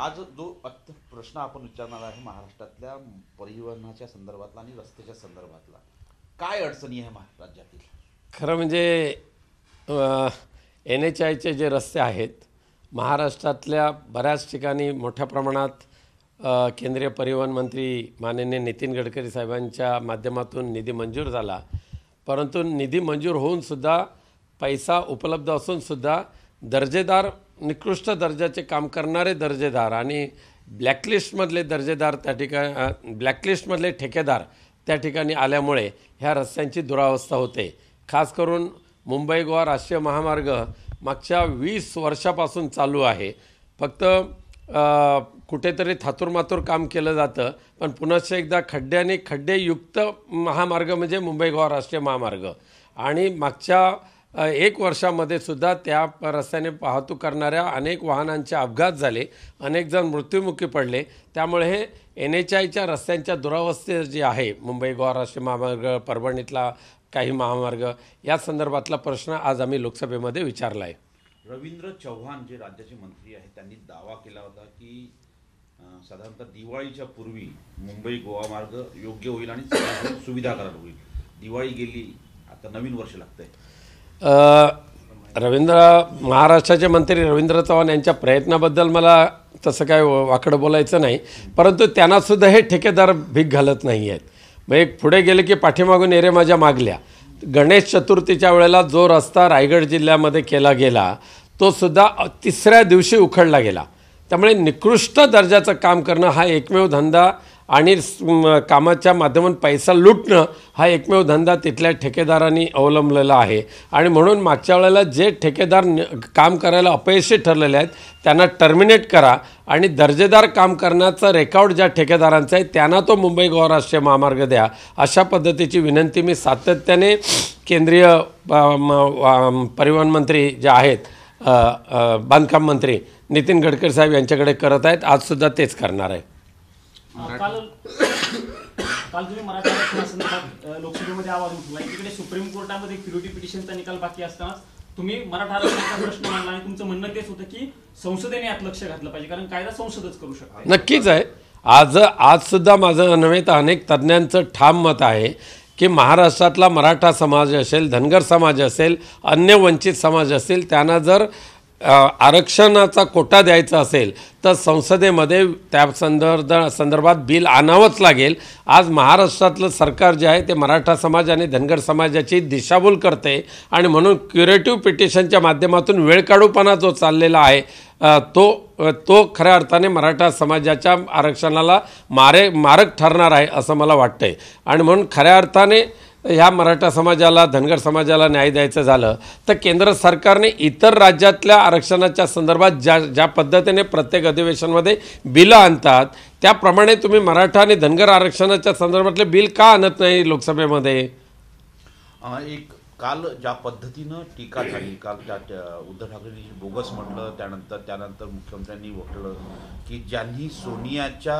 आज जो अत्य प्रश्न आपण विचारणार आहे महाराष्ट्रातल्या परिवहनाच्या संदर्भातला आणि रस्त्याच्या संदर्भातला काय अडचणी आहे महाराष्ट्रातील खरं म्हणजे एन एच आयचे जे रस्ते आहेत महाराष्ट्रातल्या बऱ्याच ठिकाणी मोठ्या प्रमाणात केंद्रीय परिवहन मंत्री माननीय नितीन गडकरी साहेबांच्या माध्यमातून निधी मंजूर झाला परंतु निधी मंजूर होऊनसुद्धा पैसा उपलब्ध असूनसुद्धा दर्जेदार निकृष्ट दर्जाचे काम करणारे दर्जेदार आणि ब्लॅकलिस्टमधले दर्जेदार त्या ठिकाणी ब्लॅकलिस्टमधले ठेकेदार त्या ठिकाणी आल्यामुळे ह्या रस्त्यांची दुरावस्था होते खास करून मुंबई गोवा राष्ट्रीय महामार्ग मागच्या वीस वर्षापासून चालू आहे फक्त कुठेतरी थातूरमातूर काम केलं जातं पण पुन्हा एकदा खड्ड्याने खड्डेयुक्त महामार्ग म्हणजे मुंबई गोवा राष्ट्रीय महामार्ग आणि मागच्या एक वर्षामध्ये सुद्धा त्या रस्त्याने वाहतूक करणाऱ्या अनेक वाहनांचे अपघात झाले अनेक जण मृत्युमुखी पडले त्यामुळे हे एन एच आयच्या रस्त्यांच्या दुरावस्थे जे आहे मुंबई गोवा राष्ट्रीय महामार्ग परभणीतला काही महामार्ग या संदर्भातला प्रश्न आज आम्ही लोकसभेमध्ये विचारला आहे रवींद्र चव्हाण जे राज्याचे मंत्री आहेत त्यांनी दावा केला होता की साधारणतः दिवाळीच्या पूर्वी मुंबई गोवा मार्ग योग्य होईल आणि सुविधाकारक होईल दिवाळी गेली आता नवीन वर्ष लागतंय रवींद्र महाराष्ट्राचे मंत्री रवींद्र चव्हाण यांच्या प्रयत्नाबद्दल मला तसं काय वाकडं बोलायचं नाही परंतु त्यांनासुद्धा हे ठेकेदार भीक घालत नाही आहेत मग एक पुढे गेले की पाठीमागून एरे माझ्या मागल्या गणेश चतुर्थीच्या वेळेला जो रस्ता रायगड जिल्ह्यामध्ये केला गेला तोसुद्धा तिसऱ्या दिवशी उखडला गेला त्यामुळे निकृष्ट दर्जाचं काम करणं हा एकमेव धंदा आणि कामाच्या माध्यमातून पैसा लुटणं हा एकमेव धंदा तिथल्या ठेकेदारांनी अवलंबलेला आहे आणि म्हणून मागच्या वेळेला जे ठेकेदार काम करायला अपयशी ठरलेले आहेत त्यांना टर्मिनेट करा आणि दर्जेदार काम करण्याचा रेकॉर्ड ज्या ठेकेदारांचा आहे त्यांना तो मुंबई गोवा राष्ट्रीय महामार्ग द्या अशा पद्धतीची विनंती मी सातत्याने केंद्रीय परिवहन मंत्री जे आहेत बांधकाम मंत्री नितीन गडकरी साहेब यांच्याकडे करत आहेत आजसुद्धा तेच करणार आहे काल काल तुम्ही मराठा आरक्षणासंदर्भात लोकसभेमध्ये आवाज उठला एकीकडे सुप्रीम कोर्टामध्ये क्युरिटी पिटिशनचा निकाल बाकी असताना तुम्ही मराठा आरक्षणाचा प्रश्न मांडला आणि तुमचं म्हणणं तेच होतं की संसदेने यात लक्ष घातलं पाहिजे कारण कायदा संसदच करू शकतो नक्कीच आहे आज आज सुद्धा माझं नव्हे तर अनेक तज्ज्ञांचं ठाम मत आहे की महाराष्ट्रातला मराठा समाज असेल धनगर समाज असेल अन्य वंचित समाज असेल त्यांना जर आरक्षणाचा कोटा द्यायचा असेल तर संसदेमध्ये त्या संदर्भ संदर्भात बिल आणावंच लागेल आज महाराष्ट्रातलं सरकार जे आहे ते मराठा समाज आणि धनगर समाजाची दिशाभूल करते आणि म्हणून क्युरेटिव्ह पिटिशनच्या माध्यमातून वेळकाढूपणा जो चाललेला आहे तो तो खऱ्या अर्थाने मराठा समाजाच्या आरक्षणाला मारे मारक ठरणार आहे असं मला वाटतं आहे आणि म्हणून खऱ्या अर्थाने ह्या मराठा समाजाला धनगर समाजाला न्याय द्यायचं झालं तर केंद्र सरकारने इतर राज्यातल्या आरक्षणाच्या संदर्भात ज्या ज्या पद्धतीने प्रत्येक अधिवेशनमध्ये बिलं आणतात त्याप्रमाणे तुम्ही मराठा आणि धनगर आरक्षणाच्या संदर्भातले बिल का आणत नाही लोकसभेमध्ये एक काल ज्या पद्धतीनं टीका झाली काल त्या उद्धव ठाकरेंनी बोगस म्हटलं त्यानंतर त्यानंतर मुख्यमंत्र्यांनी म्हटलं की ज्यांनी सोनियाच्या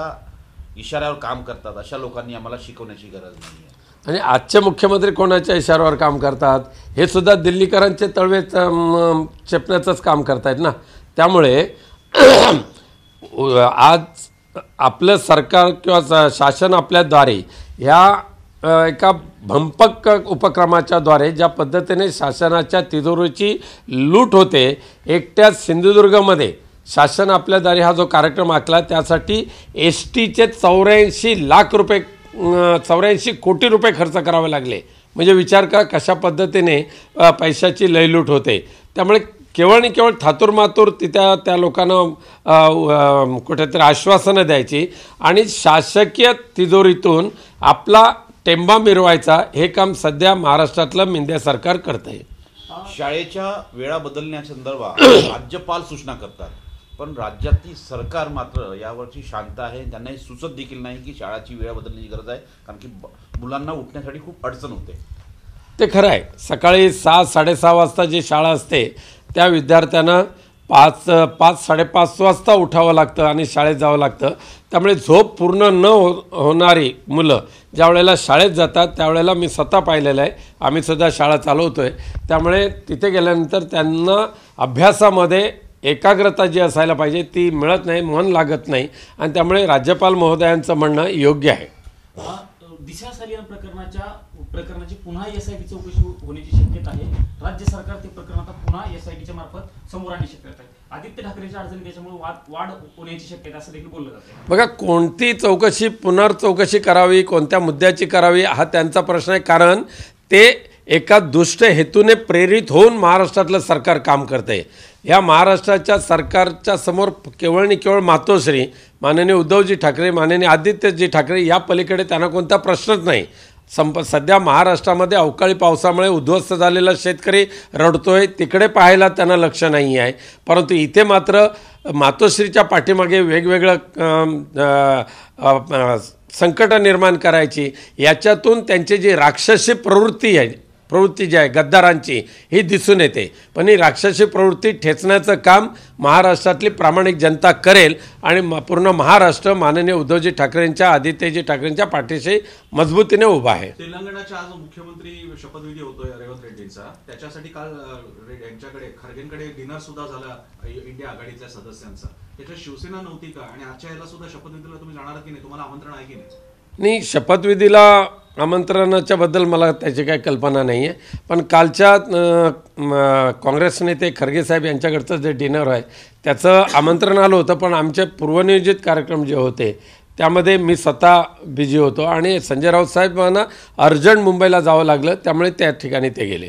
इशाऱ्यावर काम करतात अशा लोकांनी आम्हाला शिकवण्याची गरज नाही आणि आजचे मुख्यमंत्री कोणाच्या इशाऱ्यावर काम करतात हे सुद्धा दिल्लीकरांचे तळवे चेपण्याचंच काम करतायत ना त्यामुळे आज आपलं सरकार किंवा शासन आपल्याद्वारे ह्या एका भंपक उपक्रमाच्याद्वारे ज्या पद्धतीने शासनाच्या तिजोरीची लूट होते एकट्या सिंधुदुर्गमध्ये शासन आपल्याद्वारे हा जो कार्यक्रम आखला त्यासाठी एस टीचे चौऱ्याऐंशी लाख रुपये चौऱ्याऐंशी कोटी रुपये खर्च करावे लागले म्हणजे विचार करा कशा पद्धतीने पैशाची लयलूट होते त्यामुळे केवळ आणि केवळ थातुरमातूर तिथ्या त्या लोकांना कुठेतरी आश्वासनं द्यायची आणि शासकीय तिजोरीतून आपला टेंबा मिरवायचा हे काम सध्या महाराष्ट्रातलं मिंदे सरकार करत आहे शाळेच्या वेळा बदलण्यासंदर्भात राज्यपाल सूचना करतात पण राज्यातील सरकार मात्र यावरची शांत आहे त्यांना हे सुचत देखील नाही की शाळाची वेळ बदलण्याची गरज आहे कारण की मुलांना उठण्यासाठी खूप अडचण होते ते खरं आहे सकाळी सहा साडेसहा वाजता जी शाळा असते त्या विद्यार्थ्यांना पाच पाच साडेपाच वाजता उठावं लागतं आणि शाळेत जावं लागतं त्यामुळे झोप पूर्ण न हो होणारी मुलं ज्या वेळेला शाळेत जातात त्यावेळेला मी स्वतः पाहिलेलं आहे आम्ही आम्हीसुद्धा शाळा चालवतो आहे त्यामुळे तिथे गेल्यानंतर त्यांना अभ्यासामध्ये एकाग्रता जी असायला पाहिजे ती मिळत नाही मन लागत नाही आणि त्यामुळे राज्यपाल महोदयांचं म्हणणं योग्य आहे दिशा सालियन प्रकरणाच्या प्रकरणाची पुन्हा एस आय चौकशी होण्याची शक्यता आहे राज्य सरकार ते प्रकरण आता पुन्हा एस आय मार्फत समोर आणण्याची आहे आदित्य ठाकरेच्या अडचणी त्याच्यामुळे वाद वाढ होण्याची शक्यता असं देखील बोललं जातं बघा कोणती चौकशी पुनर्चौकशी करावी कोणत्या मुद्द्याची करावी हा त्यांचा प्रश्न आहे कारण ते एका दुष्ट हेतूने प्रेरित होऊन महाराष्ट्रातलं सरकार काम करते या महाराष्ट्राच्या सरकारच्या समोर केवळ केवळ मातोश्री माननीय उद्धवजी ठाकरे माननीय आदित्यजी ठाकरे या पलीकडे त्यांना कोणता प्रश्नच नाही संप सध्या महाराष्ट्रामध्ये अवकाळी पावसामुळे उद्ध्वस्त झालेला शेतकरी रडतोय तिकडे पाहायला त्यांना लक्ष नाही आहे परंतु इथे मात्र मातोश्रीच्या पाठीमागे वेगवेगळं संकट निर्माण करायची याच्यातून त्यांची जी राक्षसी प्रवृत्ती आहे प्रवृत्ती जी आहे गद्दारांची ही दिसून येते पण ही राक्षसी प्रवृत्ती ठेचण्याचं काम महाराष्ट्रातली प्रामाणिक जनता करेल आणि पूर्ण महाराष्ट्र माननीय उद्धवजी ठाकरेंच्या आदित्यजी ठाकरेंच्या पाठीशी मजबूतीने उभा आहे तेलंगणाच्या आज मुख्यमंत्री शपथविधी होतोय रेवंत रेड्डींचा त्याच्यासाठी काल यांच्याकडे खरगेंकडे डिनर सुद्धा झाला इंडिया आघाडीतल्या सदस्यांचा त्याच्यात शिवसेना नव्हती का आणि आजच्या याला सुद्धा शपथविधीला तुम्ही जाणार की नाही तुम्हाला आमंत्रण आहे की नाही नाही शपथविधीला आमंत्रणाच्या बद्दल मला त्याची काही कल्पना नाही आहे पण कालच्या काँग्रेस नेते खरगे साहेब यांच्याकडचं जे डिनर आहे त्याचं आमंत्रण आलं होतं पण आमचे पूर्वनियोजित कार्यक्रम जे होते त्यामध्ये मी स्वतः बिझी होतो आणि संजय राऊत साहेबांना अर्जंट मुंबईला जावं लागलं त्यामुळे त्या ठिकाणी ते गेले